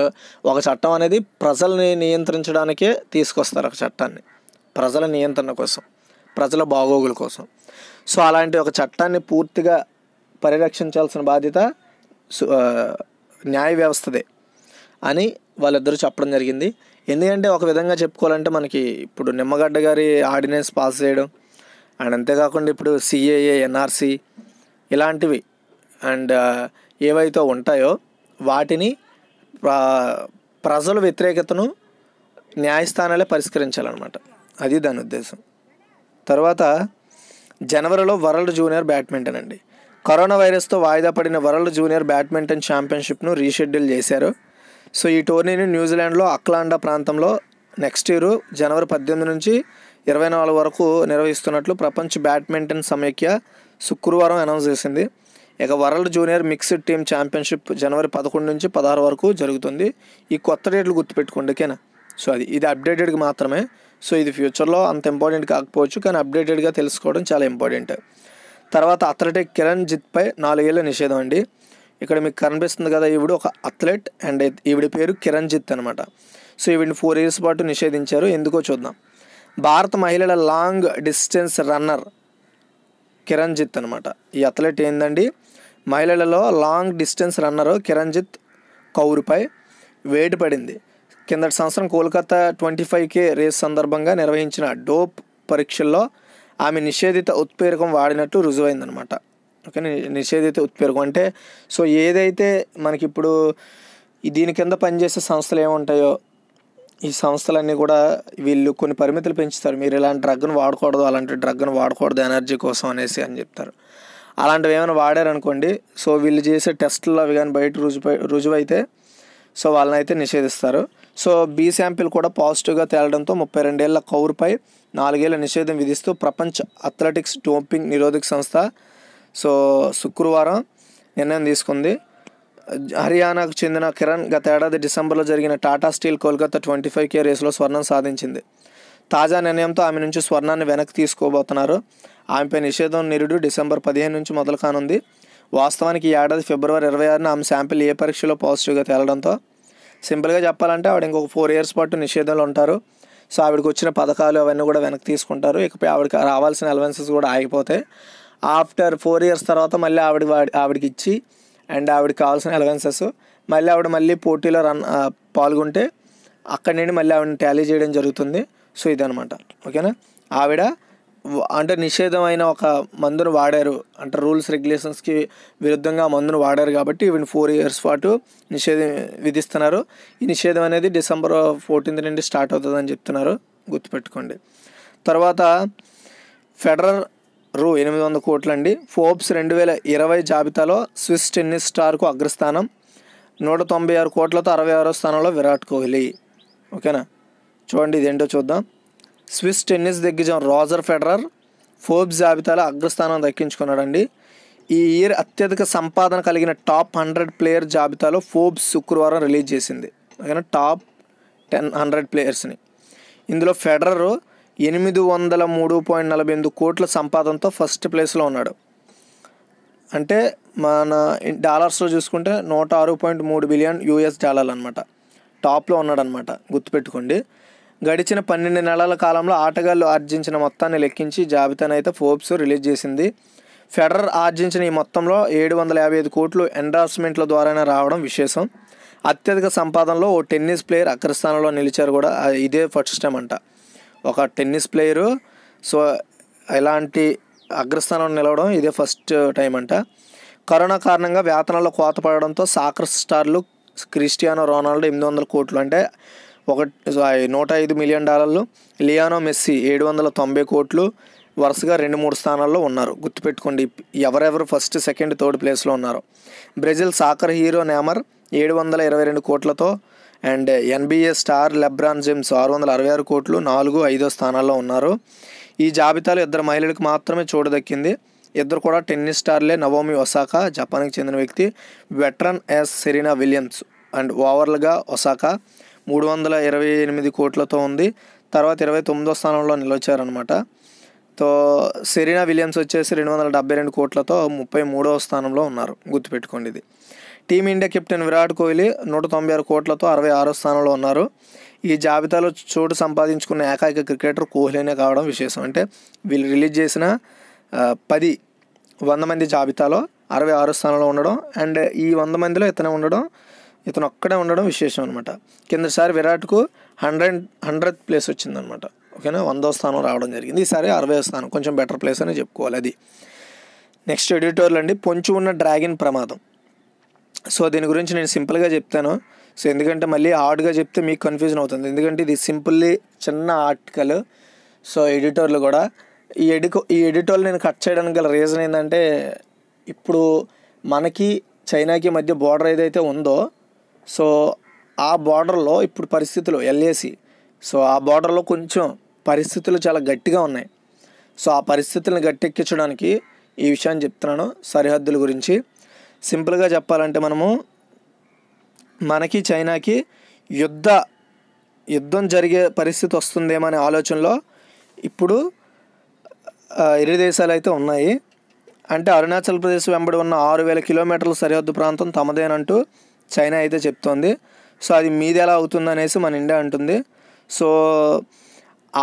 ఒక చట్టం అనేది ప్రజల్ని నియంత్రించడానికే తీసుకొస్తారు ఒక చట్టాన్ని ప్రజల నియంత్రణ కోసం ప్రజల బాగోగుల కోసం సో అలాంటి ఒక చట్టాన్ని పూర్తిగా పరిరక్షించాల్సిన బాధ్యత న్యాయ వ్యవస్థదే అని వాళ్ళిద్దరూ చెప్పడం జరిగింది ఎందుకంటే ఒక విధంగా చెప్పుకోవాలంటే మనకి ఇప్పుడు నిమ్మగడ్డ గారి ఆర్డినెన్స్ పాస్ చేయడం అండ్ అంతేకాకుండా ఇప్పుడు సిఏఏ ఎన్ఆర్సీ ఇలాంటివి అండ్ ఏవైతే ఉంటాయో వాటిని ప్రజల వ్యతిరేకతను న్యాయస్థానాలే పరిష్కరించాలన్నమాట అది దాని ఉద్దేశం తర్వాత జనవరిలో వరల్డ్ జూనియర్ బ్యాడ్మింటన్ అండి కరోనా వైరస్తో వాయిదా పడిన వరల్డ్ జూనియర్ బ్యాడ్మింటన్ ఛాంపియన్షిప్ను రీషెడ్యూల్ చేశారు సో ఈ టోర్నీని న్యూజిలాండ్లో అక్లాండా ప్రాంతంలో నెక్స్ట్ ఇయర్ జనవరి పద్దెనిమిది నుంచి ఇరవై నాలుగు వరకు నిర్వహిస్తున్నట్లు ప్రపంచ బ్యాడ్మింటన్ సమైక్య శుక్రవారం అనౌన్స్ చేసింది ఇక world junior mixed team championship జనవరి పదకొండు నుంచి పదహారు వరకు జరుగుతుంది ఈ కొత్త డేట్లు గుర్తుపెట్టుకోండి ఓకేనా సో అది ఇది అప్డేటెడ్కి మాత్రమే సో ఇది ఫ్యూచర్లో అంత ఇంపార్టెంట్ కాకపోవచ్చు కానీ అప్డేటెడ్గా తెలుసుకోవడం చాలా ఇంపార్టెంట్ తర్వాత అథ్లెటిక్ కిరణ్ జిత్పై నాలుగేళ్ల నిషేధం అండి ఇక్కడ మీకు కనిపిస్తుంది కదా ఈవిడ ఒక అథ్లెట్ అండ్ ఈవిడ పేరు కిరణ్ జిత్ అనమాట సో ఈవిడిని ఫోర్ ఇయర్స్ పాటు నిషేధించారు ఎందుకో చూద్దాం భారత మహిళల లాంగ్ డిస్టెన్స్ రన్నర్ కిరణ్జిత్ అనమాట ఈ అథ్లెట్ ఏందండి మహిళలలో లాంగ్ డిస్టెన్స్ రన్నరు కిరణ్జిత్ కౌరుపై వేటు పడింది కిందటి సంవత్సరం Kolkata twenty five K race సందర్భంగా నిర్వహించిన డోప్ పరీక్షల్లో ఆమె నిషేధిత ఉత్పేరకం వాడినట్టు రుజువైందనమాట ఓకే నిషేధిత ఉత్పేరకం అంటే సో ఏదైతే మనకిప్పుడు దీని కింద పనిచేసే సంస్థలు ఏముంటాయో ఈ సంస్థలన్నీ కూడా వీళ్ళు కొన్ని పరిమితులు పెంచుతారు మీరు ఇలాంటి డ్రగ్ను వాడకూడదు అలాంటి డ్రగ్ను వాడకూడదు ఎనర్జీ కోసం అనేసి అని చెప్తారు అలాంటివి ఏమైనా వాడారనుకోండి సో వీళ్ళు చేసే టెస్టులు అవి కానీ బయట రుజువు రుజువైతే సో వాళ్ళని అయితే నిషేధిస్తారు సో బి శాంపిల్ కూడా పాజిటివ్గా తేలడంతో ముప్పై రెండేళ్ల కౌరుపై నాలుగేళ్ల నిషేధం విధిస్తూ ప్రపంచ అథ్లెటిక్స్ డోపింగ్ నిరోధక సంస్థ సో శుక్రవారం నిర్ణయం తీసుకుంది హర్యానాకు చెందిన కిరణ్ గతేడాది డిసెంబర్లో జరిగిన Tata steel Kolkata twenty five K రేసులో స్వర్ణం సాధించింది తాజా నిర్ణయంతో ఆమె నుంచి స్వర్ణాన్ని వెనక్కి తీసుకోబోతున్నారు ఆమెపై నిషేధం నిరుడు డిసెంబర్ పదిహేను నుంచి మొదలు కానుంది వాస్తవానికి ఈ ఏడాది ఫిబ్రవరి ఇరవై ఆరున ఆమె శాంపిల్ ఏ పరీక్షలో పాజిటివ్గా తేలడంతో సింపుల్గా చెప్పాలంటే ఆవిడ ఇంకొక ఫోర్ ఇయర్స్ పాటు నిషేధంలో ఉంటారు సో ఆవిడకి వచ్చిన పథకాలు అవన్నీ కూడా వెనక్కి తీసుకుంటారు ఇకపై ఆవిడకి రావాల్సిన అలవెన్సెస్ కూడా ఆగిపోతాయి ఆఫ్టర్ ఫోర్ ఇయర్స్ తర్వాత మళ్ళీ ఆవిడ ఆవిడకి ఇచ్చి అండ్ ఆవిడకి కావాల్సిన అలవెన్సెస్ మళ్ళీ ఆవిడ మళ్ళీ పోటీలో రన్ పాల్గొంటే అక్కడి నుండి మళ్ళీ ఆవిడని ట్యాలీ చేయడం జరుగుతుంది సో ఇదనమాట ఓకేనా ఆవిడ అంటే నిషేధమైన ఒక మందును వాడారు అంటే రూల్స్ రెగ్యులేషన్స్కి విరుద్ధంగా మందును వాడారు కాబట్టి ఈవెన్ ఫోర్ ఇయర్స్ పాటు నిషేధం విధిస్తున్నారు ఈ నిషేధం అనేది డిసెంబర్ ఫోర్టీన్త్ నుండి స్టార్ట్ అవుతుందని చెప్తున్నారు గుర్తుపెట్టుకోండి తర్వాత ఫెడరల్ రూ ఎనిమిది వందల కోట్లండి ఫోర్బ్స్ రెండు వేల ఇరవై జాబితాలో స్విస్ టెన్నిస్ స్టార్కు అగ్రస్థానం నూట తొంభై ఆరు కోట్లతో అరవై ఆరో స్థానంలో విరాట్ కోహ్లీ ఓకేనా చూడండి ఇదేంటో చూద్దాం స్విస్ టెన్నిస్ దిగ్గజం రాజర్ ఫెడరర్ ఫోర్బ్స్ జాబితాలో అగ్రస్థానం దక్కించుకున్నాడండి ఈ ఇయర్ అత్యధిక సంపాదన కలిగిన టాప్ హండ్రెడ్ ప్లేయర్ జాబితాలో ఫోర్బ్స్ శుక్రవారం రిలీజ్ చేసింది ఓకేనా టాప్ టెన్ హండ్రెడ్ ప్లేయర్స్ని ఇందులో ఫెడరరు ఎనిమిది వందల మూడు పాయింట్ నలభై ఎనిమిది కోట్ల సంపాదనతో ఫస్ట్ ప్లేస్లో ఉన్నాడు అంటే మన డాలర్స్లో చూసుకుంటే నూట ఆరు పాయింట్ మూడు బిలియన్ యూఎస్ డాలర్లు అనమాట టాప్లో ఉన్నాడనమాట గుర్తుపెట్టుకోండి గడిచిన పన్నెండు నెలల కాలంలో ఆటగాళ్ళు ఆర్జించిన మొత్తాన్ని లెక్కించి జాబితాను అయితే ఫోర్బ్స్ రిలీజ్ చేసింది ఫెడరర్ ఆర్జించిన ఈ మొత్తంలో ఏడు వందల యాభై ఐదు కోట్లు ఎండార్స్మెంట్ల ద్వారానే రావడం విశేషం అత్యధిక సంపాదనలో ఓ టెన్నిస్ ప్లేయర్ అగ్రస్థానంలో నిలిచారు కూడా ఇదే ఫస్ట్ టైం అంట ఒక టెన్నిస్ ప్లేయరు సో ఇలాంటి అగ్రస్థానం నిలవడం ఇదే ఫస్ట్ టైం అంట కరోనా కారణంగా వేతనాల్లో కోత పడడంతో సాకర్ స్టార్లు క్రిస్టియానో రొనాల్డో ఎనిమిది వందల కోట్లు అంటే ఒక నూట ఐదు మిలియన్ డాలర్లు లియానో మెస్సీ ఏడు వందల తొంభై కోట్లు వరుసగా రెండు మూడు స్థానాల్లో ఉన్నారు గుర్తుపెట్టుకోండి ఎవరెవరు ఫస్ట్ సెకండ్ థర్డ్ ప్లేస్లో ఉన్నారు బ్రెజిల్ సాకర్ హీరో నేమర్ ఏడు వందల ఇరవై రెండు కోట్లతో and NBA star LeBron James ఆరు వందల అరవై ఆరు కోట్లు నాలుగు ఐదో స్థానాల్లో ఉన్నారు ఈ జాబితాలో ఇద్దరు మహిళలకు మాత్రమే చూడదక్కింది ఇద్దరు కూడా టెన్నిస్ స్టార్లే నవోమి ఒసాకా జపాన్కి చెందిన వ్యక్తి veteran S Serena Williams and ఓవర్లుగా ఒసాకా మూడు వందల ఇరవై ఎనిమిది కోట్లతో ఉంది తర్వాత ఇరవై తొమ్మిదో స్థానంలో నిలవచ్చారనమాట తో సెరీనా విలియమ్స్ వచ్చేసి రెండు వందల డెబ్బై రెండు కోట్లతో ముప్పై మూడవ స్థానంలో ఉన్నారు గుర్తుపెట్టుకోండి ఇది టీమిండియా కెప్టెన్ విరాట్ కోహ్లీ నూట తొంభై ఆరు కోట్లతో అరవై ఆరో స్థానంలో ఉన్నారు ఈ జాబితాలో చోటు సంపాదించుకున్న ఏకైక క్రికెటర్ కోహ్లీనే కావడం విశేషం అంటే వీళ్ళు రిలీజ్ చేసిన పది వంద మంది జాబితాలో అరవై ఆరో స్థానంలో ఉండడం అండ్ ఈ వంద మందిలో ఇతనే ఉండడం ఇతను ఒక్కడే ఉండడం విశేషం అనమాట కిందసారి విరాట్కు హండ్రెడ్ హండ్రెడ్ ప్లేస్ వచ్చిందనమాట ఓకేనా వందో స్థానం రావడం జరిగింది ఈసారి అరవై స్థానం కొంచెం బెటర్ ప్లేస్ అని చెప్పుకోవాలి అది నెక్స్ట్ ఎడిటోర్లు అండి పొంచి ఉన్న డ్రాగన్ ప్రమాదం సో దీని గురించి నేను సింపుల్గా చెప్తాను సో ఎందుకంటే మళ్ళీ హార్డ్గా చెప్తే మీకు కన్ఫ్యూజన్ అవుతుంది ఎందుకంటే ఇది సింపుల్లీ చిన్న ఆర్టికల్ సో ఎడిటర్లు కూడా ఈ ఎడికో ఈ ఎడిటోర్లు నేను కట్ చేయడానికి గల రీజన్ ఏంటంటే ఇప్పుడు మనకి చైనాకి మధ్య బార్డర్ ఏదైతే ఉందో సో ఆ బార్డర్లో ఇప్పుడు పరిస్థితులు ఎల్ఏసి సో ఆ బోర్డర్లో కొంచెం పరిస్థితులు చాలా గట్టిగా ఉన్నాయి సో ఆ పరిస్థితులను గట్టెక్కించడానికి ఈ విషయాన్ని చెప్తున్నాను సరిహద్దుల గురించి సింపుల్గా చెప్పాలంటే మనము మనకి చైనాకి యుద్ధ యుద్ధం జరిగే పరిస్థితి వస్తుందేమో అనే ఆలోచనలో ఇప్పుడు ఇరు దేశాలు అయితే ఉన్నాయి అంటే అరుణాచల్ ప్రదేశ్ వెంబడి ఉన్న ఆరు వేల కిలోమీటర్ల సరిహద్దు ప్రాంతం తమదేనంటూ చైనా అయితే చెప్తోంది సో అది మీది ఎలా అవుతుందనేసి మన ఇండియా అంటుంది సో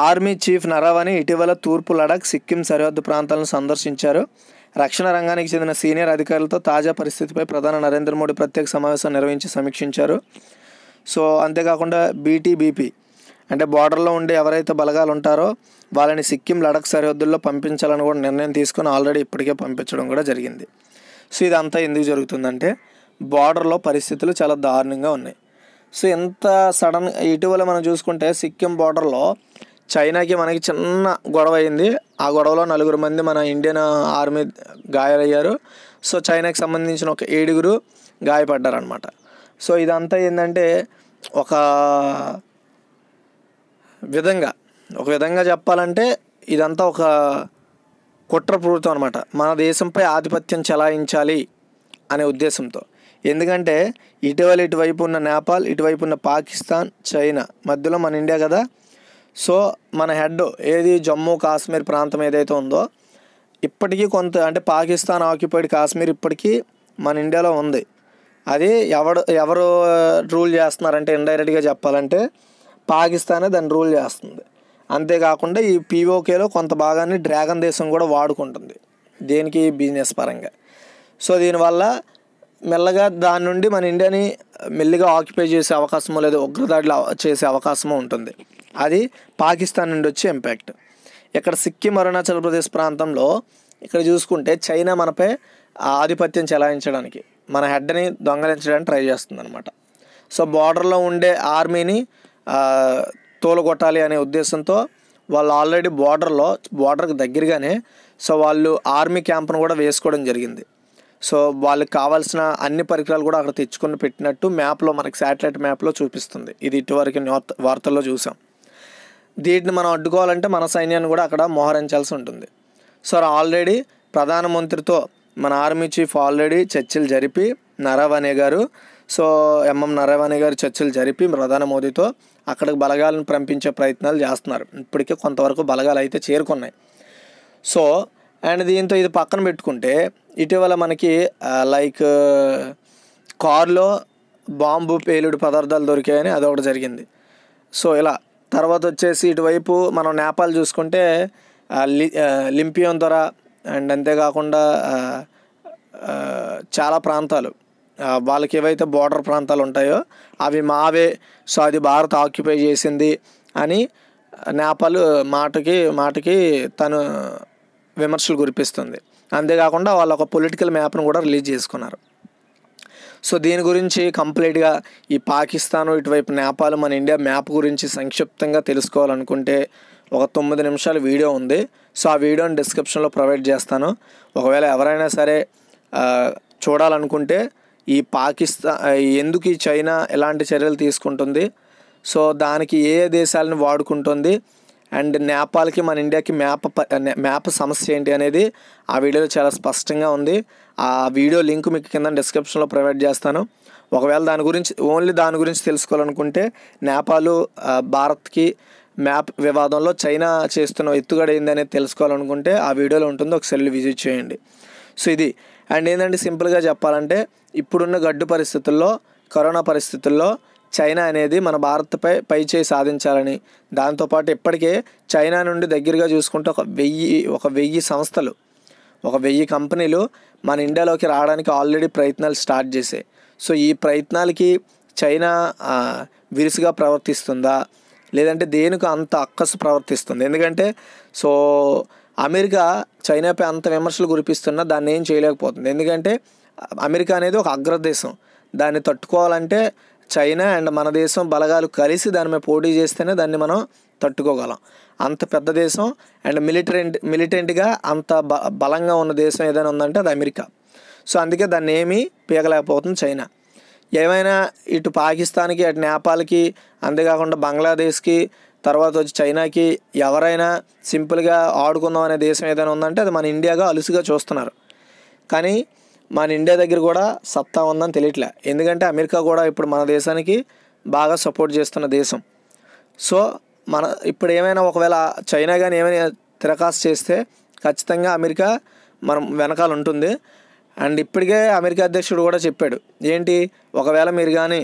ఆర్మీ చీఫ్ నరావణి ఇటీవల తూర్పు లడాక్ సిక్కిం సరిహద్దు ప్రాంతాలను సందర్శించారు రక్షణ రంగానికి చెందిన సీనియర్ అధికారులతో తాజా పరిస్థితిపై ప్రధాని నరేంద్ర మోడీ ప్రత్యేక సమావేశం నిర్వహించి సమీక్షించారు సో అంతేకాకుండా బీటీబీపీ అంటే బార్డర్లో ఉండే ఎవరైతే బలగాలు ఉంటారో వాళ్ళని సిక్కిం లడక్ సరిహద్దుల్లో పంపించాలని కూడా నిర్ణయం తీసుకొని ఆల్రెడీ ఇప్పటికే పంపించడం కూడా జరిగింది సో ఇదంతా ఎందుకు జరుగుతుందంటే బార్డర్లో పరిస్థితులు చాలా దారుణంగా ఉన్నాయి సో ఎంత సడన్ ఇటీవల మనం చూసుకుంటే సిక్కిం బార్డర్లో చైనాకి మనకి చిన్న గొడవ అయింది ఆ గొడవలో నలుగురు మంది మన ఇండియన్ ఆర్మీ గాయాలయ్యారు సో చైనాకి సంబంధించిన ఒక ఏడుగురు గాయపడ్డారనమాట సో ఇదంతా ఏంటంటే ఒక విధంగా ఒక విధంగా చెప్పాలంటే ఇదంతా ఒక కుట్ర ప్రభుత్వం అనమాట మన దేశంపై ఆధిపత్యం చెలాయించాలి అనే ఉద్దేశంతో ఎందుకంటే ఇటీవల ఇటువైపు ఉన్న నేపాల్ ఇటువైపు ఉన్న పాకిస్తాన్ చైనా మధ్యలో మన ఇండియా కదా సో మన హెడ్ ఏది జమ్మూ కాశ్మీర్ ప్రాంతం ఏదైతే ఉందో ఇప్పటికీ కొంత అంటే పాకిస్తాన్ ఆక్యుపైడ్ కాశ్మీర్ ఇప్పటికీ మన ఇండియాలో ఉంది అది ఎవడు ఎవరు రూల్ చేస్తున్నారంటే ఇండైరెక్ట్గా చెప్పాలంటే పాకిస్తానే దాన్ని రూల్ చేస్తుంది అంతేకాకుండా ఈ పీఓకేలో కొంత భాగాన్ని డ్రాగన్ దేశం కూడా వాడుకుంటుంది దేనికి బిజినెస్ పరంగా సో దీనివల్ల మెల్లగా దాని నుండి మన ఇండియాని మెల్లిగా ఆక్యుపై చేసే అవకాశమో లేదా ఉగ్రదాడులు చేసే అవకాశము ఉంటుంది అది పాకిస్తాన్ నుండి వచ్చే ఇంపాక్ట్ ఇక్కడ సిక్కిం అరుణాచల్ ప్రదేశ్ ప్రాంతంలో ఇక్కడ చూసుకుంటే చైనా మనపై ఆధిపత్యం చెలాయించడానికి మన హెడ్ని దొంగలించడానికి ట్రై చేస్తుంది అనమాట సో బార్డర్లో ఉండే ఆర్మీని తోలగొట్టాలి అనే ఉద్దేశంతో వాళ్ళు ఆల్రెడీ బార్డర్లో బార్డర్కి దగ్గరగానే సో వాళ్ళు ఆర్మీ క్యాంప్ను కూడా వేసుకోవడం జరిగింది సో వాళ్ళకి కావాల్సిన అన్ని పరికరాలు కూడా అక్కడ తెచ్చుకొని పెట్టినట్టు మ్యాప్లో మనకి శాటిలైట్ మ్యాప్లో చూపిస్తుంది ఇది ఇటువరకు వార్తల్లో చూసాం దీటిని మనం అడ్డుకోవాలంటే మన సైన్యాన్ని కూడా అక్కడ మోహరించాల్సి ఉంటుంది సో ఆల్రెడీ ప్రధానమంత్రితో మన ఆర్మీ చీఫ్ ఆల్రెడీ చర్చలు జరిపి నరవనే గారు సో ఎంఎం నరవనే గారు చర్చలు జరిపి ప్రధాని మోదీతో అక్కడికి బలగాలను పంపించే ప్రయత్నాలు చేస్తున్నారు ఇప్పటికే కొంతవరకు బలగాలు అయితే చేరుకున్నాయి సో అండ్ దీంతో ఇది పక్కన పెట్టుకుంటే ఇటీవల మనకి లైక్ కారులో బాంబు పేలుడు పదార్థాలు దొరికాయని అదొకటి జరిగింది సో ఇలా తర్వాత వచ్చేసి ఇటువైపు మనం నేపాల్ చూసుకుంటే లి లింపియోన్ దొర అండ్ అంతేకాకుండా చాలా ప్రాంతాలు వాళ్ళకి ఏవైతే బోర్డర్ ప్రాంతాలు ఉంటాయో అవి మావే సో అది భారత్ ఆక్యుపై చేసింది అని నేపాల్ మాటకి మాటకి తను విమర్శలు కురిపిస్తుంది అంతేకాకుండా వాళ్ళ ఒక పొలిటికల్ మ్యాప్ను కూడా రిలీజ్ చేసుకున్నారు సో దీని గురించి కంప్లీట్గా ఈ పాకిస్తాను ఇటువైపు నేపాల్ మన ఇండియా మ్యాప్ గురించి సంక్షిప్తంగా తెలుసుకోవాలనుకుంటే ఒక తొమ్మిది నిమిషాల వీడియో ఉంది సో ఆ వీడియోని డిస్క్రిప్షన్లో ప్రొవైడ్ చేస్తాను ఒకవేళ ఎవరైనా సరే చూడాలనుకుంటే ఈ పాకిస్తాన్ ఎందుకు ఈ చైనా ఎలాంటి చర్యలు తీసుకుంటుంది సో దానికి ఏ ఏ దేశాలను వాడుకుంటుంది అండ్ నేపాల్కి మన ఇండియాకి మ్యాప్ మ్యాప్ సమస్య ఏంటి అనేది ఆ వీడియోలో చాలా స్పష్టంగా ఉంది ఆ వీడియో లింక్ మీకు కింద డిస్క్రిప్షన్లో ప్రొవైడ్ చేస్తాను ఒకవేళ దాని గురించి ఓన్లీ దాని గురించి తెలుసుకోవాలనుకుంటే నేపాలు భారత్కి మ్యాప్ వివాదంలో చైనా చేస్తున్న ఎత్తుగడ ఏందనేది తెలుసుకోవాలనుకుంటే ఆ వీడియోలో ఉంటుంది ఒకసారి విజిట్ చేయండి సో ఇది అండ్ ఏంటంటే సింపుల్గా చెప్పాలంటే ఇప్పుడున్న గడ్డు పరిస్థితుల్లో కరోనా పరిస్థితుల్లో చైనా అనేది మన భారత్పై పై చేయి సాధించాలని దాంతోపాటు ఇప్పటికే చైనా నుండి దగ్గరగా చూసుకుంటే ఒక వెయ్యి ఒక వెయ్యి సంస్థలు ఒక వెయ్యి కంపెనీలు మన ఇండియాలోకి రావడానికి ఆల్రెడీ ప్రయత్నాలు స్టార్ట్ చేసాయి సో ఈ ప్రయత్నాలకి చైనా విరుసుగా ప్రవర్తిస్తుందా లేదంటే దేనికి అంత అక్కసు ప్రవర్తిస్తుంది ఎందుకంటే సో అమెరికా చైనాపై అంత విమర్శలు కురిపిస్తున్నా దాన్ని ఏం చేయలేకపోతుంది ఎందుకంటే అమెరికా అనేది ఒక అగ్రదేశం దాన్ని తట్టుకోవాలంటే చైనా అండ్ మన దేశం బలగాలు కలిసి దాని మీద పోటీ చేస్తేనే దాన్ని మనం తట్టుకోగలం అంత పెద్ద దేశం అండ్ మిలిటరెంట్ మిలిటెంట్గా అంత బ బలంగా ఉన్న దేశం ఏదైనా ఉందంటే అది అమెరికా సో అందుకే దాన్ని ఏమీ పీకలేకపోతుంది చైనా ఏమైనా ఇటు పాకిస్తాన్కి అటు నేపాల్కి అంతేకాకుండా బంగ్లాదేశ్కి తర్వాత వచ్చి చైనాకి ఎవరైనా సింపుల్గా ఆడుకుందాం అనే దేశం ఏదైనా ఉందంటే అది మన ఇండియాగా అలుసుగా చూస్తున్నారు కానీ మన ఇండియా దగ్గర కూడా సత్తా ఉందని తెలియట్లే ఎందుకంటే అమెరికా కూడా ఇప్పుడు మన దేశానికి బాగా సపోర్ట్ చేస్తున్న దేశం సో మన ఇప్పుడు ఏమైనా ఒకవేళ చైనా కానీ ఏమైనా తిరకాసు చేస్తే ఖచ్చితంగా అమెరికా మనం వెనకాల ఉంటుంది అండ్ ఇప్పటికే అమెరికా అధ్యక్షుడు కూడా చెప్పాడు ఏంటి ఒకవేళ మీరు కానీ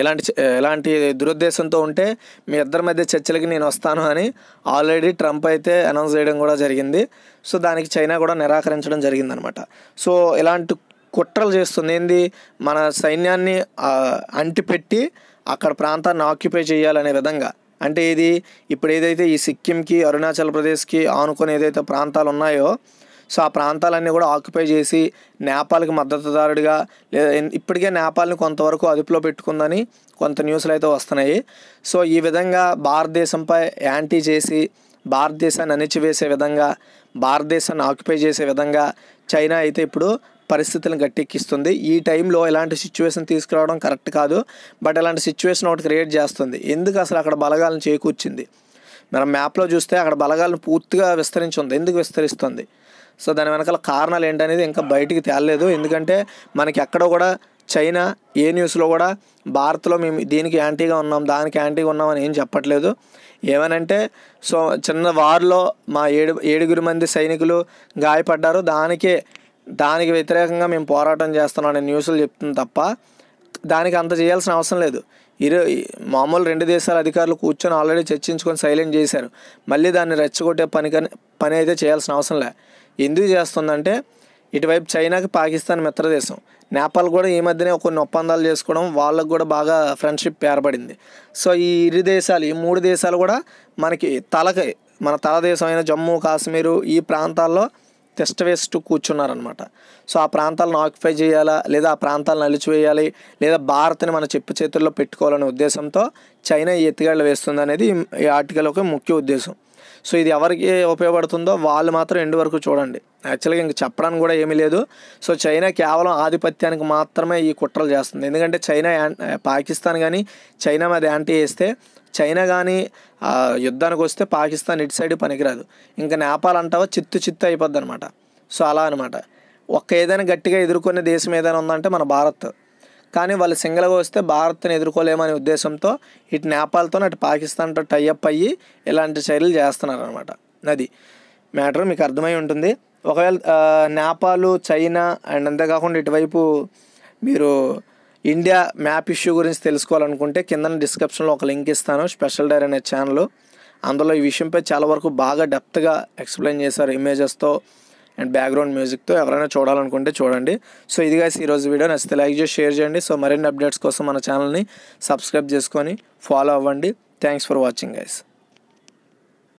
ఇలాంటి ఎలాంటి దురుద్దేశంతో ఉంటే మీ ఇద్దరి మధ్య చర్చలకి నేను వస్తాను అని ఆల్రెడీ ట్రంప్ అయితే అనౌన్స్ చేయడం కూడా జరిగింది సో దానికి చైనా కూడా నిరాకరించడం జరిగిందనమాట సో ఇలాంటి కుట్రలు చేస్తుంది ఏంది మన సైన్యాన్ని అంటిపెట్టి అక్కడ ప్రాంతాన్ని ఆక్యుపై చేయాలనే విధంగా అంటే ఇది ఇప్పుడు ఏదైతే ఈ సిక్కింకి అరుణాచల్ ప్రదేశ్కి ఆనుకొని ఏదైతే ప్రాంతాలు ఉన్నాయో సో ఆ ప్రాంతాలన్నీ కూడా ఆక్యుపై చేసి నేపాల్కి మద్దతుదారుడిగా లేదా ఇప్పటికే నేపాల్ని కొంతవరకు అదుపులో పెట్టుకుందని కొంత న్యూస్లు అయితే వస్తున్నాయి సో ఈ విధంగా భారతదేశంపై యాంటీ చేసి భారతదేశాన్ని అణిచివేసే విధంగా భారతదేశాన్ని ఆక్యుపై చేసే విధంగా చైనా అయితే ఇప్పుడు పరిస్థితులను గట్టెక్కిస్తుంది ఈ టైంలో ఇలాంటి సిచ్యువేషన్ తీసుకురావడం కరెక్ట్ కాదు బట్ ఇలాంటి సిచ్యువేషన్ ఒకటి క్రియేట్ చేస్తుంది ఎందుకు అసలు అక్కడ బలగాలను చేకూర్చింది మనం మ్యాప్లో చూస్తే అక్కడ బలగాలను పూర్తిగా విస్తరించి ఉంది ఎందుకు విస్తరిస్తుంది సో దాని వెనకాల కారణాలు ఏంటనేది ఇంకా బయటికి తేలలేదు ఎందుకంటే మనకి ఎక్కడ కూడా చైనా ఏ న్యూస్లో కూడా భారత్లో మేము దీనికి యాంటీగా ఉన్నాం దానికి యాంటీగా ఉన్నామని ఏం చెప్పట్లేదు ఏమనంటే సో చిన్న వార్లో మా ఏడు ఏడుగురు మంది సైనికులు గాయపడ్డారు దానికే దానికి వ్యతిరేకంగా మేము పోరాటం అనే న్యూస్లు చెప్తుంది తప్ప దానికి అంత చేయాల్సిన అవసరం లేదు ఇరు మామూలు రెండు దేశాల అధికారులు కూర్చొని ఆల్రెడీ చర్చించుకొని సైలెంట్ చేశారు మళ్ళీ దాన్ని రెచ్చగొట్టే పని పని అయితే చేయాల్సిన అవసరం లే ఎందుకు చేస్తుందంటే ఇటువైపు చైనాకి పాకిస్తాన్ మిత్రదేశం నేపాల్ కూడా ఈ మధ్యనే కొన్ని ఒప్పందాలు చేసుకోవడం వాళ్ళకు కూడా బాగా ఫ్రెండ్షిప్ ఏర్పడింది సో ఈ ఇరు దేశాలు ఈ మూడు దేశాలు కూడా మనకి తలకై మన తల దేశమైన జమ్మూ కాశ్మీరు ఈ ప్రాంతాల్లో టెస్ట్ వేస్తూ కూర్చున్నారనమాట సో ఆ ప్రాంతాలను ఆక్యుపై చేయాలా లేదా ఆ ప్రాంతాలను అలిచివేయాలి లేదా భారత్ని మన చెప్పు చేతుల్లో పెట్టుకోవాలనే ఉద్దేశంతో చైనా ఈ ఎత్తిగాళ్ళు వేస్తుంది అనేది ఈ ఆర్టికల్ ఒక ముఖ్య ఉద్దేశం సో ఇది ఎవరికి ఉపయోగపడుతుందో వాళ్ళు మాత్రం ఎండు వరకు చూడండి యాక్చువల్గా ఇంక చెప్పడానికి కూడా ఏమీ లేదు సో చైనా కేవలం ఆధిపత్యానికి మాత్రమే ఈ కుట్రలు చేస్తుంది ఎందుకంటే చైనా పాకిస్తాన్ కానీ చైనా మీద యాంటీ వేస్తే చైనా కానీ యుద్ధానికి వస్తే పాకిస్తాన్ ఇటు సైడ్ పనికిరాదు ఇంకా నేపాల్ అంటావా చిత్తు చిత్తు అయిపోద్ది అనమాట సో అలా అనమాట ఒక్క ఏదైనా గట్టిగా ఎదుర్కొనే దేశం ఏదైనా ఉందంటే మన భారత్ కానీ వాళ్ళు సింగిల్గా వస్తే భారత్ని ఎదుర్కోలేమనే ఉద్దేశంతో ఇటు నేపాల్తో అటు పాకిస్తాన్తో టైఅప్ అయ్యి ఇలాంటి చర్యలు చేస్తున్నారు అనమాట అది మ్యాటర్ మీకు అర్థమై ఉంటుంది ఒకవేళ నేపాల్ చైనా అండ్ అంతేకాకుండా ఇటువైపు మీరు ఇండియా మ్యాప్ ఇష్యూ గురించి తెలుసుకోవాలనుకుంటే కింద డిస్క్రిప్షన్లో ఒక లింక్ ఇస్తాను స్పెషల్ డైర్ అనే ఛానల్ అందులో ఈ విషయంపై చాలా వరకు బాగా డెప్త్గా ఎక్స్ప్లెయిన్ చేశారు ఇమేజెస్తో అండ్ బ్యాక్గ్రౌండ్ మ్యూజిక్తో ఎవరైనా చూడాలనుకుంటే చూడండి సో ఇదిగా ఈరోజు వీడియో నచ్చితే లైక్ చేసి షేర్ చేయండి సో మరిన్ని అప్డేట్స్ కోసం మన ఛానల్ని సబ్స్క్రైబ్ చేసుకొని ఫాలో అవ్వండి థ్యాంక్స్ ఫర్ వాచింగ్ గైస్